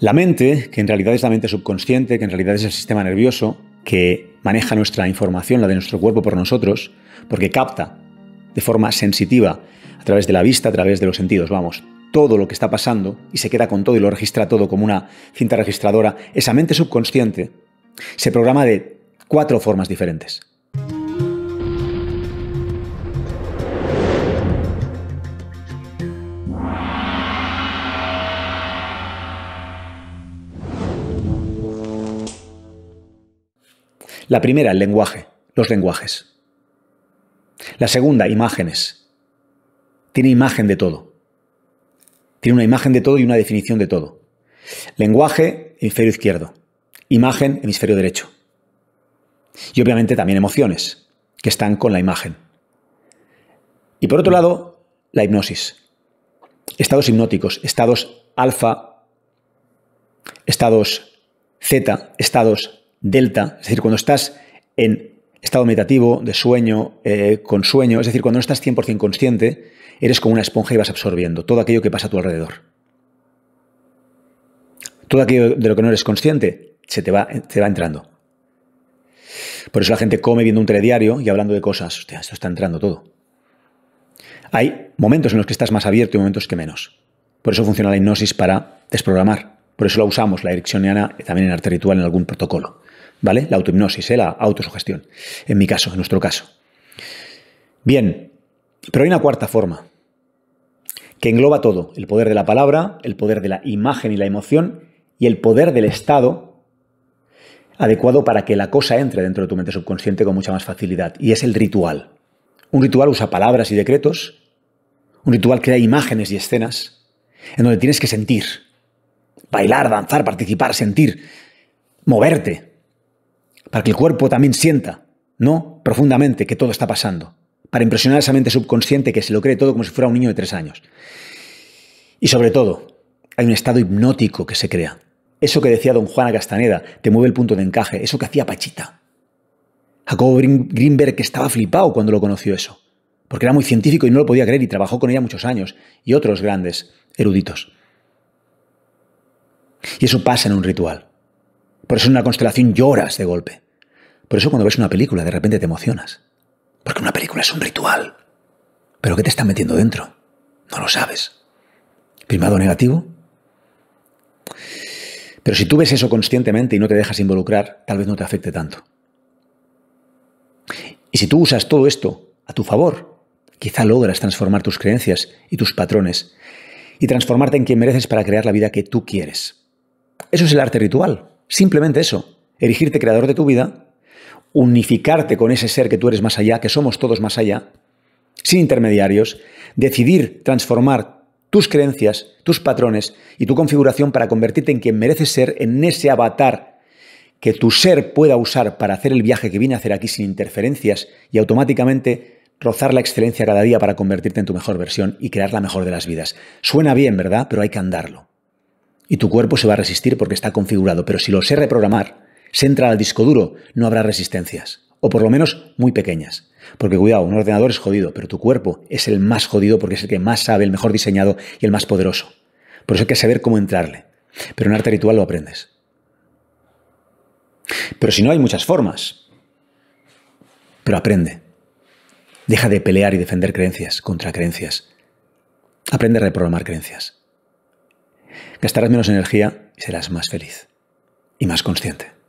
La mente, que en realidad es la mente subconsciente, que en realidad es el sistema nervioso, que maneja nuestra información, la de nuestro cuerpo por nosotros, porque capta de forma sensitiva, a través de la vista, a través de los sentidos, vamos, todo lo que está pasando y se queda con todo y lo registra todo como una cinta registradora, esa mente subconsciente se programa de cuatro formas diferentes. La primera, el lenguaje, los lenguajes. La segunda, imágenes. Tiene imagen de todo. Tiene una imagen de todo y una definición de todo. Lenguaje, hemisferio izquierdo. Imagen, hemisferio derecho. Y obviamente también emociones, que están con la imagen. Y por otro lado, la hipnosis. Estados hipnóticos, estados alfa, estados zeta, estados delta, es decir, cuando estás en estado meditativo, de sueño, eh, con sueño, es decir, cuando no estás 100% consciente, eres como una esponja y vas absorbiendo todo aquello que pasa a tu alrededor. Todo aquello de lo que no eres consciente se te va, va entrando. Por eso la gente come viendo un telediario y hablando de cosas. esto está entrando todo. Hay momentos en los que estás más abierto y momentos que menos. Por eso funciona la hipnosis para desprogramar. Por eso la usamos, la y también en arte ritual, en algún protocolo. ¿Vale? La autohipnosis, ¿eh? la autosugestión. En mi caso, en nuestro caso. Bien, pero hay una cuarta forma que engloba todo, el poder de la palabra, el poder de la imagen y la emoción y el poder del estado adecuado para que la cosa entre dentro de tu mente subconsciente con mucha más facilidad, y es el ritual. Un ritual usa palabras y decretos, un ritual crea imágenes y escenas en donde tienes que sentir, bailar, danzar, participar, sentir, moverte, para que el cuerpo también sienta, no profundamente, que todo está pasando, para impresionar a esa mente subconsciente que se lo cree todo como si fuera un niño de tres años. Y sobre todo, hay un estado hipnótico que se crea. Eso que decía don Juan Castaneda, te mueve el punto de encaje, eso que hacía Pachita. Jacobo Greenberg que estaba flipado cuando lo conoció eso, porque era muy científico y no lo podía creer y trabajó con ella muchos años, y otros grandes eruditos. Y eso pasa en un ritual. Por eso en una constelación lloras de golpe. Por eso cuando ves una película de repente te emocionas. Porque una película es un ritual. Pero ¿qué te está metiendo dentro? No lo sabes. Primado negativo. Pero si tú ves eso conscientemente y no te dejas involucrar, tal vez no te afecte tanto. Y si tú usas todo esto a tu favor, quizá logras transformar tus creencias y tus patrones y transformarte en quien mereces para crear la vida que tú quieres. Eso es el arte ritual. Simplemente eso. Erigirte creador de tu vida, unificarte con ese ser que tú eres más allá, que somos todos más allá, sin intermediarios, decidir transformar tus creencias, tus patrones y tu configuración para convertirte en quien mereces ser, en ese avatar que tu ser pueda usar para hacer el viaje que viene a hacer aquí sin interferencias y automáticamente rozar la excelencia cada día para convertirte en tu mejor versión y crear la mejor de las vidas. Suena bien, ¿verdad? Pero hay que andarlo y tu cuerpo se va a resistir porque está configurado. Pero si lo sé reprogramar, se entra al disco duro, no habrá resistencias. O por lo menos muy pequeñas. Porque cuidado, un ordenador es jodido, pero tu cuerpo es el más jodido porque es el que más sabe, el mejor diseñado y el más poderoso. Por eso hay que saber cómo entrarle. Pero en arte ritual lo aprendes. Pero si no, hay muchas formas. Pero aprende. Deja de pelear y defender creencias contra creencias. Aprende a reprogramar creencias. Gastarás menos energía y serás más feliz y más consciente.